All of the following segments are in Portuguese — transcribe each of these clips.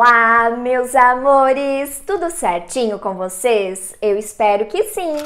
Olá, meus amores! Tudo certinho com vocês? Eu espero que sim!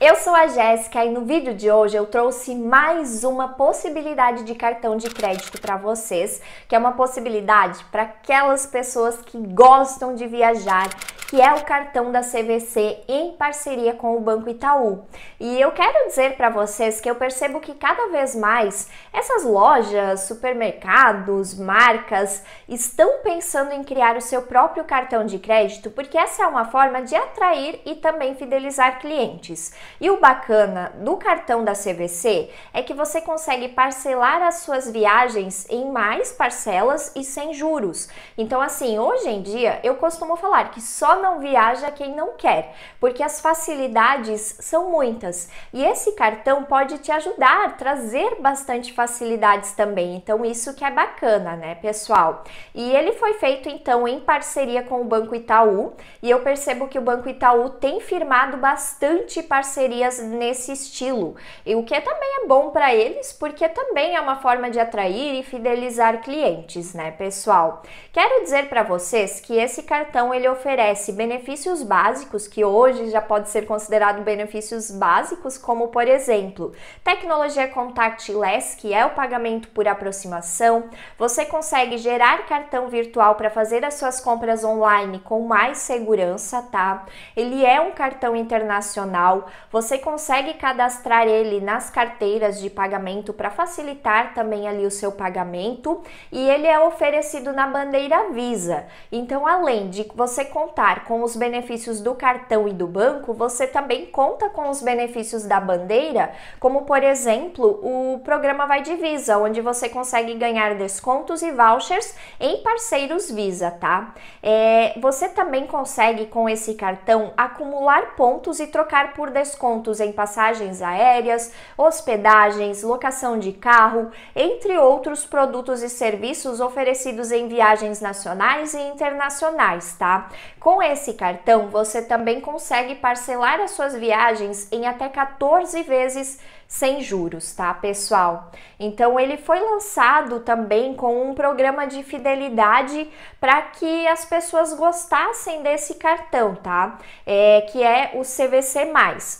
Eu sou a Jéssica e no vídeo de hoje eu trouxe mais uma possibilidade de cartão de crédito para vocês, que é uma possibilidade para aquelas pessoas que gostam de viajar que é o cartão da CVC em parceria com o Banco Itaú. E eu quero dizer para vocês que eu percebo que cada vez mais essas lojas, supermercados, marcas estão pensando em criar o seu próprio cartão de crédito, porque essa é uma forma de atrair e também fidelizar clientes. E o bacana do cartão da CVC é que você consegue parcelar as suas viagens em mais parcelas e sem juros. Então assim, hoje em dia eu costumo falar que só não viaja quem não quer, porque as facilidades são muitas. E esse cartão pode te ajudar a trazer bastante facilidades também. Então isso que é bacana, né, pessoal? E ele foi feito então em parceria com o Banco Itaú, e eu percebo que o Banco Itaú tem firmado bastante parcerias nesse estilo. E o que também é bom para eles, porque também é uma forma de atrair e fidelizar clientes, né, pessoal? Quero dizer para vocês que esse cartão ele oferece benefícios básicos que hoje já pode ser considerado benefícios básicos, como por exemplo, tecnologia contactless, que é o pagamento por aproximação, você consegue gerar cartão virtual para fazer as suas compras online com mais segurança, tá? Ele é um cartão internacional, você consegue cadastrar ele nas carteiras de pagamento para facilitar também ali o seu pagamento e ele é oferecido na bandeira Visa. Então, além de você contar com os benefícios do cartão e do banco, você também conta com os benefícios da bandeira, como por exemplo o programa Vai Divisa, onde você consegue ganhar descontos e vouchers em parceiros Visa, tá? É, você também consegue com esse cartão acumular pontos e trocar por descontos em passagens aéreas, hospedagens, locação de carro, entre outros produtos e serviços oferecidos em viagens nacionais e internacionais, tá? Com esse cartão, você também consegue parcelar as suas viagens em até 14 vezes sem juros, tá, pessoal? Então ele foi lançado também com um programa de fidelidade para que as pessoas gostassem desse cartão, tá? É, que é o CVC+.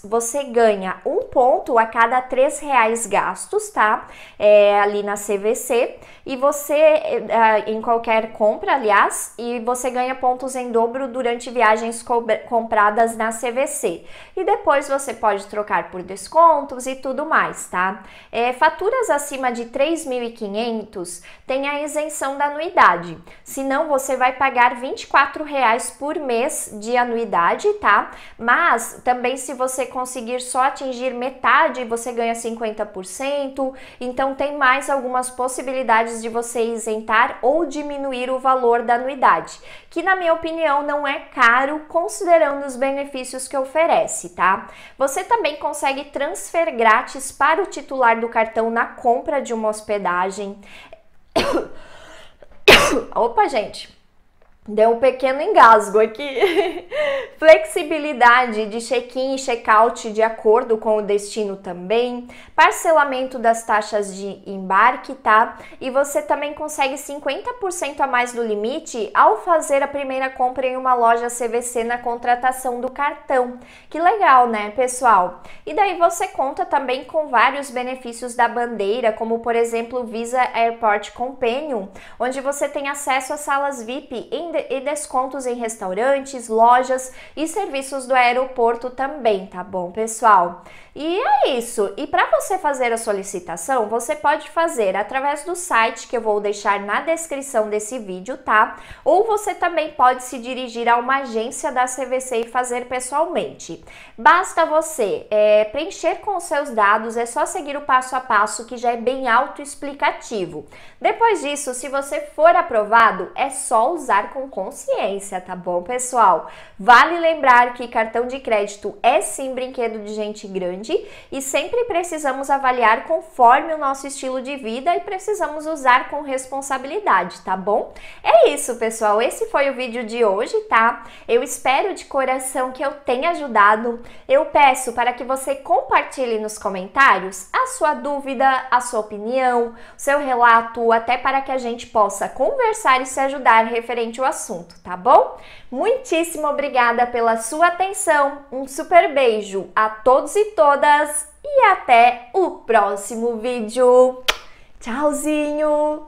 Você ganha um ponto a cada três reais gastos, tá? É, ali na CVC e você é, é, em qualquer compra, aliás, e você ganha pontos em dobro durante viagens compradas na CVC. E depois você pode trocar por descontos e tudo tudo mais, tá? É, faturas acima de 3.500 tem a isenção da anuidade, senão você vai pagar R$ reais por mês de anuidade, tá? Mas também se você conseguir só atingir metade, você ganha 50%, então tem mais algumas possibilidades de você isentar ou diminuir o valor da anuidade, que na minha opinião não é caro considerando os benefícios que oferece, tá? Você também consegue transferir grátis para o titular do cartão na compra de uma hospedagem. Opa, gente! Deu um pequeno engasgo aqui. Flexibilidade de check-in e check-out de acordo com o destino também. Parcelamento das taxas de embarque, tá? E você também consegue 50% a mais do limite ao fazer a primeira compra em uma loja CVC na contratação do cartão. Que legal, né, pessoal? E daí você conta também com vários benefícios da bandeira, como por exemplo Visa Airport Companion, onde você tem acesso a salas VIP em e descontos em restaurantes, lojas e serviços do aeroporto também, tá bom, pessoal? E é isso. E para você fazer a solicitação, você pode fazer através do site que eu vou deixar na descrição desse vídeo, tá? Ou você também pode se dirigir a uma agência da CVC e fazer pessoalmente. Basta você é, preencher com os seus dados, é só seguir o passo a passo que já é bem autoexplicativo. Depois disso, se você for aprovado, é só usar com com consciência, tá bom, pessoal? Vale lembrar que cartão de crédito é sim brinquedo de gente grande e sempre precisamos avaliar conforme o nosso estilo de vida e precisamos usar com responsabilidade, tá bom? É isso, pessoal. Esse foi o vídeo de hoje, tá? Eu espero de coração que eu tenha ajudado. Eu peço para que você compartilhe nos comentários a sua dúvida, a sua opinião, seu relato, até para que a gente possa conversar e se ajudar referente ao assunto, tá bom? Muitíssimo obrigada pela sua atenção, um super beijo a todos e todas e até o próximo vídeo. Tchauzinho!